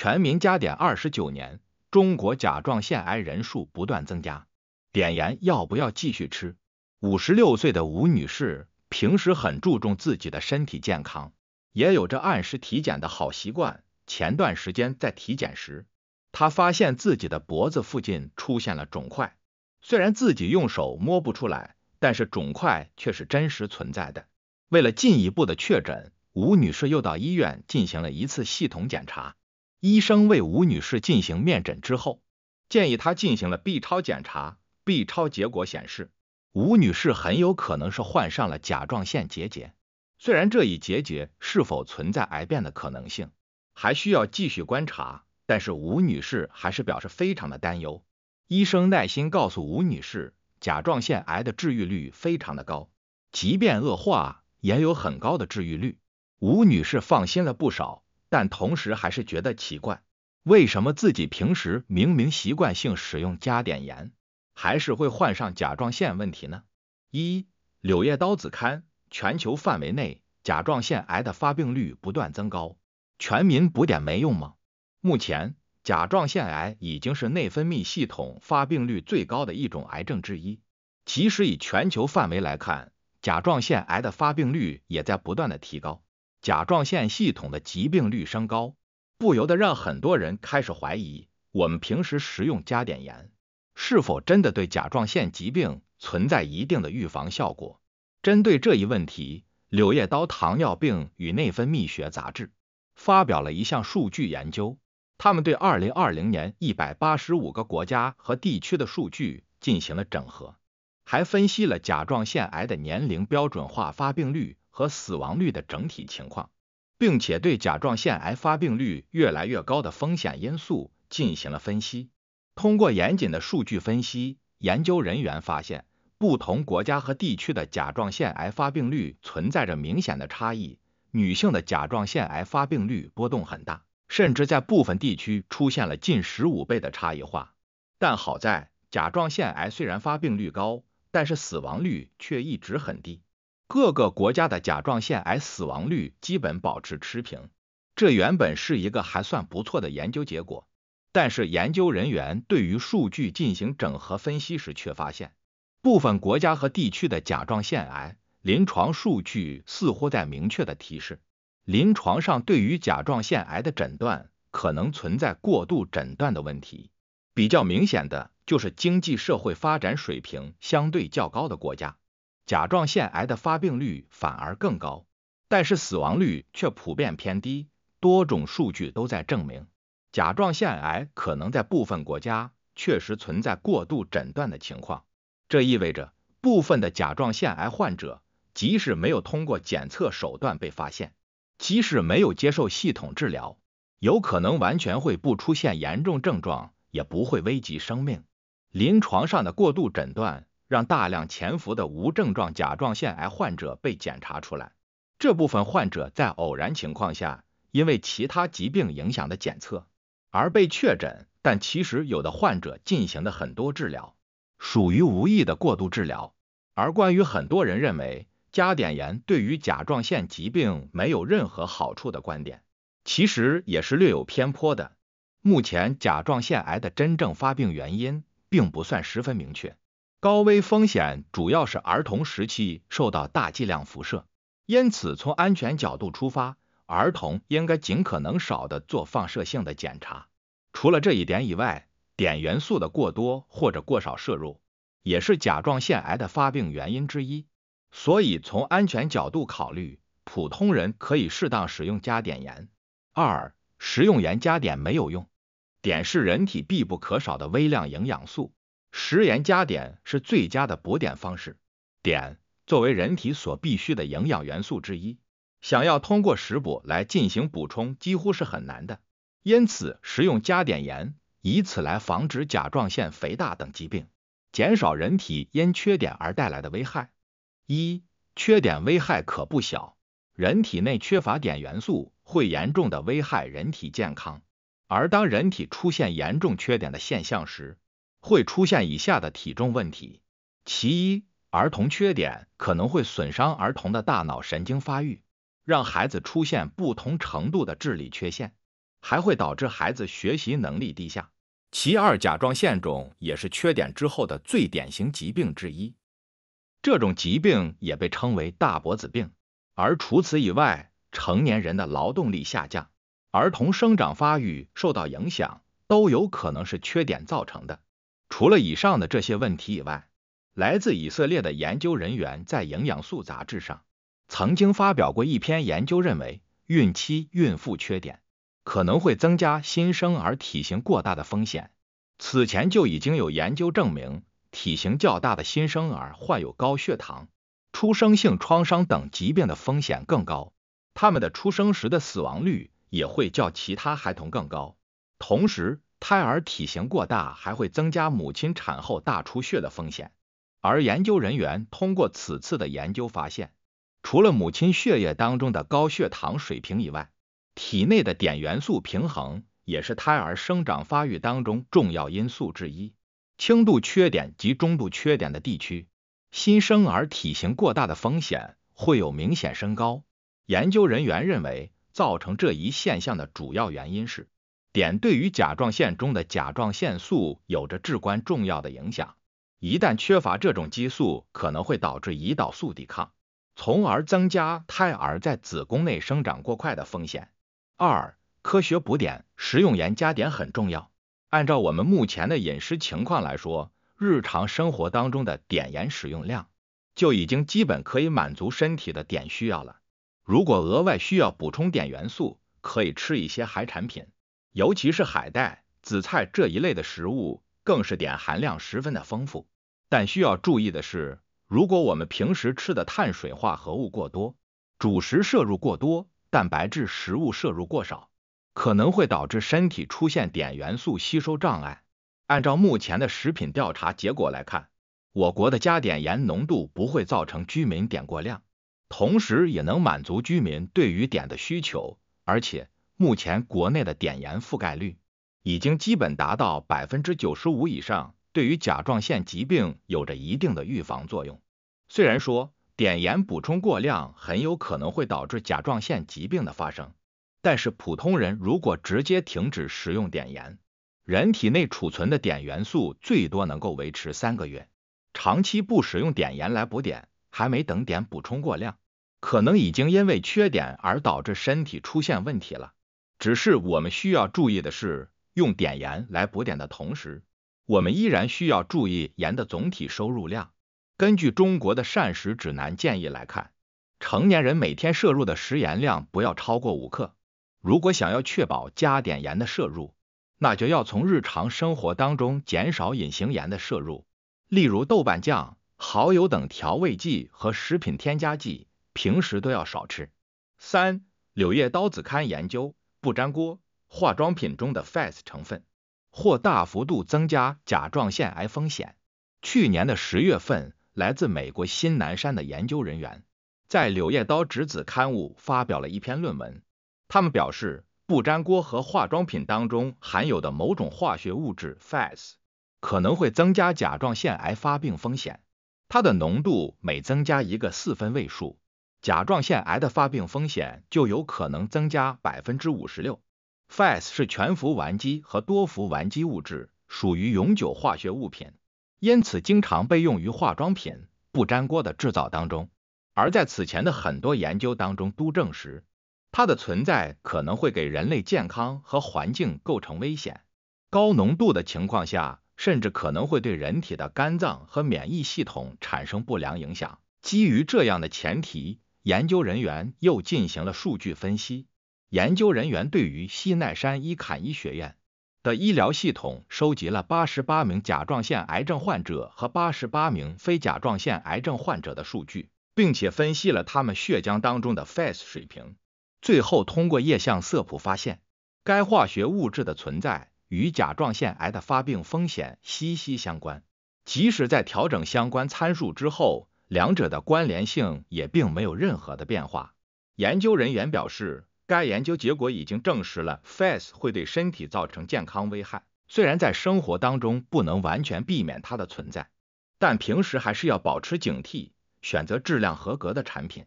全民加碘二十九年，中国甲状腺癌人数不断增加。碘盐要不要继续吃？五十六岁的吴女士平时很注重自己的身体健康，也有着按时体检的好习惯。前段时间在体检时，她发现自己的脖子附近出现了肿块，虽然自己用手摸不出来，但是肿块却是真实存在的。为了进一步的确诊，吴女士又到医院进行了一次系统检查。医生为吴女士进行面诊之后，建议她进行了 B 超检查。B 超结果显示，吴女士很有可能是患上了甲状腺结节。虽然这一结节是否存在癌变的可能性，还需要继续观察，但是吴女士还是表示非常的担忧。医生耐心告诉吴女士，甲状腺癌的治愈率非常的高，即便恶化也有很高的治愈率。吴女士放心了不少。但同时还是觉得奇怪，为什么自己平时明明习惯性使用加碘盐，还是会患上甲状腺问题呢？一《柳叶刀》子刊，全球范围内甲状腺癌的发病率不断增高，全民补碘没用吗？目前，甲状腺癌已经是内分泌系统发病率最高的一种癌症之一。其实，以全球范围来看，甲状腺癌的发病率也在不断的提高。甲状腺系统的疾病率升高，不由得让很多人开始怀疑，我们平时食用加碘盐是否真的对甲状腺疾病存在一定的预防效果？针对这一问题，《柳叶刀：糖尿病与内分泌学杂志》发表了一项数据研究。他们对2020年185个国家和地区的数据进行了整合，还分析了甲状腺癌的年龄标准化发病率。和死亡率的整体情况，并且对甲状腺癌发病率越来越高的风险因素进行了分析。通过严谨的数据分析，研究人员发现，不同国家和地区的甲状腺癌发病率存在着明显的差异。女性的甲状腺癌发病率波动很大，甚至在部分地区出现了近十五倍的差异化。但好在，甲状腺癌虽然发病率高，但是死亡率却一直很低。各个国家的甲状腺癌死亡率基本保持持平，这原本是一个还算不错的研究结果。但是研究人员对于数据进行整合分析时，却发现部分国家和地区的甲状腺癌临床数据似乎在明确的提示，临床上对于甲状腺癌的诊断可能存在过度诊断的问题。比较明显的就是经济社会发展水平相对较高的国家。甲状腺癌的发病率反而更高，但是死亡率却普遍偏低。多种数据都在证明，甲状腺癌可能在部分国家确实存在过度诊断的情况。这意味着，部分的甲状腺癌患者即使没有通过检测手段被发现，即使没有接受系统治疗，有可能完全会不出现严重症状，也不会危及生命。临床上的过度诊断。让大量潜伏的无症状甲状腺癌患者被检查出来，这部分患者在偶然情况下，因为其他疾病影响的检测而被确诊，但其实有的患者进行的很多治疗属于无意的过度治疗。而关于很多人认为加碘盐对于甲状腺疾病没有任何好处的观点，其实也是略有偏颇的。目前甲状腺癌的真正发病原因并不算十分明确。高危风险主要是儿童时期受到大剂量辐射，因此从安全角度出发，儿童应该尽可能少的做放射性的检查。除了这一点以外，碘元素的过多或者过少摄入也是甲状腺癌的发病原因之一。所以从安全角度考虑，普通人可以适当使用加碘盐。二、食用盐加碘没有用，碘是人体必不可少的微量营养素。食盐加碘是最佳的补碘方式。碘作为人体所必需的营养元素之一，想要通过食补来进行补充几乎是很难的。因此，食用加碘盐，以此来防止甲状腺肥大等疾病，减少人体因缺碘而带来的危害。一，缺碘危害可不小。人体内缺乏碘元素，会严重的危害人体健康。而当人体出现严重缺碘的现象时，会出现以下的体重问题：其一，儿童缺点可能会损伤儿童的大脑神经发育，让孩子出现不同程度的智力缺陷，还会导致孩子学习能力低下；其二，甲状腺肿也是缺点之后的最典型疾病之一，这种疾病也被称为大脖子病。而除此以外，成年人的劳动力下降、儿童生长发育受到影响，都有可能是缺点造成的。除了以上的这些问题以外，来自以色列的研究人员在《营养素》杂志上曾经发表过一篇研究，认为孕期孕妇缺点可能会增加新生儿体型过大的风险。此前就已经有研究证明，体型较大的新生儿患有高血糖、出生性创伤等疾病的风险更高，他们的出生时的死亡率也会较其他孩童更高。同时，胎儿体型过大还会增加母亲产后大出血的风险，而研究人员通过此次的研究发现，除了母亲血液当中的高血糖水平以外，体内的碘元素平衡也是胎儿生长发育当中重要因素之一。轻度缺点及中度缺点的地区，新生儿体型过大的风险会有明显升高。研究人员认为，造成这一现象的主要原因是。碘对于甲状腺中的甲状腺素有着至关重要的影响，一旦缺乏这种激素，可能会导致胰岛素抵抗，从而增加胎儿在子宫内生长过快的风险。二、科学补碘，食用盐加碘很重要。按照我们目前的饮食情况来说，日常生活当中的碘盐使用量就已经基本可以满足身体的碘需要了。如果额外需要补充碘元素，可以吃一些海产品。尤其是海带、紫菜这一类的食物，更是碘含量十分的丰富。但需要注意的是，如果我们平时吃的碳水化合物过多，主食摄入过多，蛋白质食物摄入过少，可能会导致身体出现碘元素吸收障碍。按照目前的食品调查结果来看，我国的加碘盐浓度不会造成居民碘过量，同时也能满足居民对于碘的需求，而且。目前国内的碘盐覆盖率已经基本达到百分之九十五以上，对于甲状腺疾病有着一定的预防作用。虽然说碘盐补充过量很有可能会导致甲状腺疾病的发生，但是普通人如果直接停止食用碘盐，人体内储存的碘元素最多能够维持三个月。长期不使用碘盐来补碘，还没等碘补充过量，可能已经因为缺碘而导致身体出现问题了。只是我们需要注意的是，用碘盐来补碘的同时，我们依然需要注意盐的总体摄入量。根据中国的膳食指南建议来看，成年人每天摄入的食盐量不要超过五克。如果想要确保加碘盐的摄入，那就要从日常生活当中减少隐形盐的摄入，例如豆瓣酱、蚝油等调味剂和食品添加剂，平时都要少吃。三，柳叶刀子刊研究。不粘锅、化妆品中的 FAS 成分或大幅度增加甲状腺癌风险。去年的十月份，来自美国新南山的研究人员在《柳叶刀·直子》刊物发表了一篇论文，他们表示，不粘锅和化妆品当中含有的某种化学物质 FAS 可能会增加甲状腺癌发病风险，它的浓度每增加一个四分位数。甲状腺癌的发病风险就有可能增加百分之五十六。s 是全氟烷基和多氟烷基物质，属于永久化学物品，因此经常被用于化妆品、不粘锅的制造当中。而在此前的很多研究当中都证实，它的存在可能会给人类健康和环境构成危险。高浓度的情况下，甚至可能会对人体的肝脏和免疫系统产生不良影响。基于这样的前提。研究人员又进行了数据分析。研究人员对于西奈山伊坎医学院的医疗系统收集了88名甲状腺癌症患者和88名非甲状腺癌症患者的数据，并且分析了他们血浆当中的 FAS 水平。最后，通过液相色谱发现，该化学物质的存在与甲状腺癌的发病风险息息相关，即使在调整相关参数之后。两者的关联性也并没有任何的变化。研究人员表示，该研究结果已经证实了 f a s 会对身体造成健康危害。虽然在生活当中不能完全避免它的存在，但平时还是要保持警惕，选择质量合格的产品。